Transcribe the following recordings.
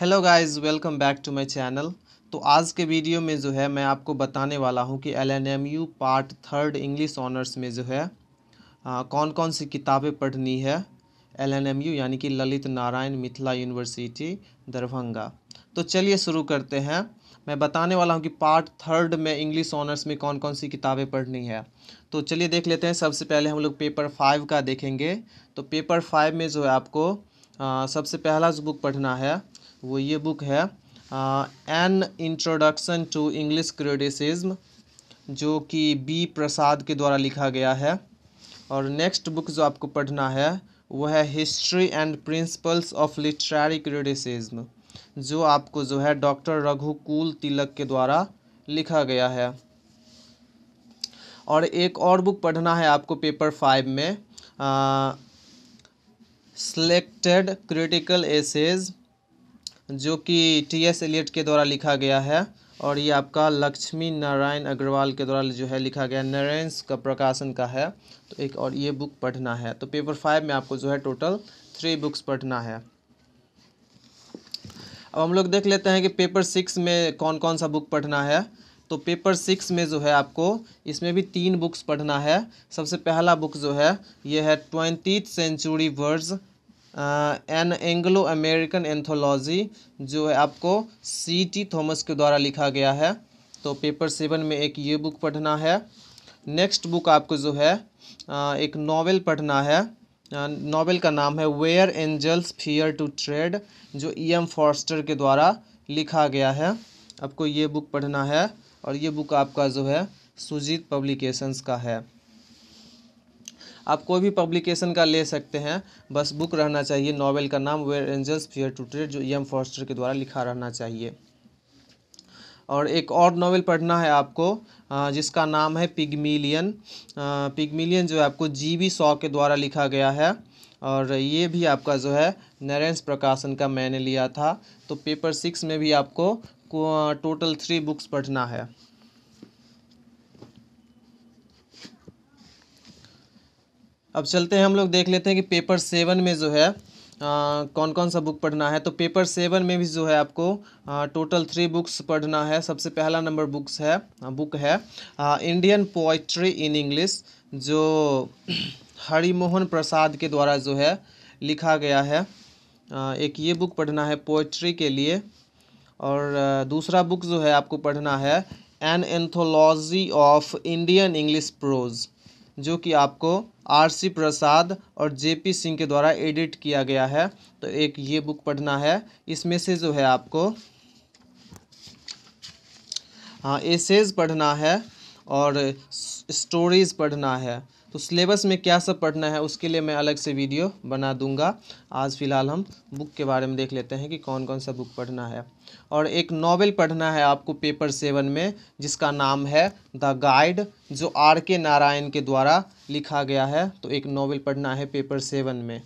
hello guys welcome back to my channel तो आज के वीडियो में जो है मैं आपको बताने वाला हूं कि L N M U part third English honours में जो है आ, कौन कौन सी किताबें पढ़नी है एल एन एम यू यानी कि ललित नारायण मिथिला यूनिवर्सिटी दरभंगा तो चलिए शुरू करते हैं मैं बताने वाला हूँ कि पार्ट थर्ड में इंग्लिश ऑनर्स में कौन कौन सी किताबें पढ़नी है तो चलिए देख लेते हैं सबसे पहले हम लोग पेपर फाइव का देखेंगे तो पेपर फाइव में जो है आपको आ, सबसे पहला जो बुक पढ़ना है वो ये बुक है an introduction to English criticism जो कि बी प्रसाद के द्वारा लिखा गया है और नेक्स्ट बुक जो आपको पढ़ना है वह है history and principles of literary criticism जो आपको जो है डॉक्टर रघुकुल तिलक के द्वारा लिखा गया है और एक और बुक पढ़ना है आपको पेपर फाइव में सिलेक्टेड क्रिटिकल एसेज जो कि टी एस एलियट के द्वारा लिखा गया है और ये आपका लक्ष्मी नारायण अग्रवाल के द्वारा जो है लिखा गया नरेंस का प्रकाशन का है तो एक और ये बुक पढ़ना है तो पेपर फाइव में आपको जो है टोटल थ्री बुक्स पढ़ना है अब हम लोग देख लेते हैं कि पेपर सिक्स में कौन कौन सा बुक पढ़ना है तो पेपर सिक्स में जो है आपको इसमें भी तीन बुक्स पढ़ना है सबसे पहला बुक जो है ये है twenty century words an Anglo American anthology जो है आपको सी टी थॉमस के द्वारा लिखा गया है तो पेपर सेवन में एक ये बुक पढ़ना है नेक्स्ट बुक आपको जो है आ, एक नावल पढ़ना है नावल का नाम है where angels fear to tread जो ई एम फॉर्स्टर के द्वारा लिखा गया है आपको ये बुक पढ़ना है और ये बुक आपका जो है सुजीत पब्लिकेशंस का है आप कोई भी पब्लिकेशन का ले सकते हैं बस बुक रहना चाहिए नावल का नाम where angels fear to tread जो एम e फॉस्टर के द्वारा लिखा रहना चाहिए और एक और नावल पढ़ना है आपको जिसका नाम है पिगमिलियन पिगमिलियन जो है आपको जी बी सॉ के द्वारा लिखा गया है और ये भी आपका जो है नरेंस प्रकाशन का मैंने लिया था तो पेपर सिक्स में भी आपको टोटल थ्री बुक्स पढ़ना है अब चलते हैं हम लोग देख लेते हैं कि पेपर सेवन में जो है आ, कौन कौन सा बुक पढ़ना है तो पेपर सेवन में भी जो है आपको आ, टोटल थ्री बुक्स पढ़ना है सबसे पहला नंबर बुक्स है बुक है आ, इंडियन पोइट्री इन इंग्लिश जो हरिमोहन प्रसाद के द्वारा जो है लिखा गया है आ, एक ये बुक पढ़ना है पोइट्री के लिए और आ, दूसरा बुक जो है आपको पढ़ना है an anthology of Indian English prose जो कि आपको आर सी प्रसाद और जे पी सिंह के द्वारा एडिट किया गया है तो एक ये बुक पढ़ना है इसमें से जो है आपको हाँ एसेज पढ़ना है और स्टोरीज पढ़ना है तो सिलेबस में क्या सब पढ़ना है उसके लिए मैं अलग से वीडियो बना दूंगा आज फ़िलहाल हम बुक के बारे में देख लेते हैं कि कौन कौन सा बुक पढ़ना है और एक नावल पढ़ना है आपको पेपर सेवन में जिसका नाम है द गाइड जो आर के नारायण के द्वारा लिखा गया है तो एक नावल पढ़ना है पेपर सेवन में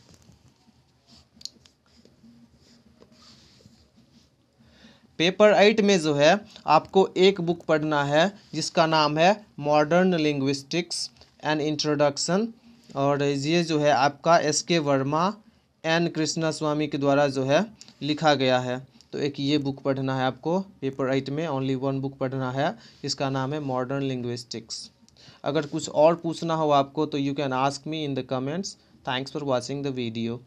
पेपर एट में जो है आपको एक बुक पढ़ना है जिसका नाम है मॉडर्न लिंग्विस्टिक्स एन इंट्रोडक्शन और ये जो है आपका एस के वर्मा एन कृष्णा स्वामी के द्वारा जो है लिखा गया है तो एक ये बुक पढ़ना है आपको पेपर एट में ओनली वन बुक पढ़ना है इसका नाम है मॉडर्न लिंग्विस्टिक्स अगर कुछ और पूछना हो आपको तो you can ask me in the comments thanks for watching the video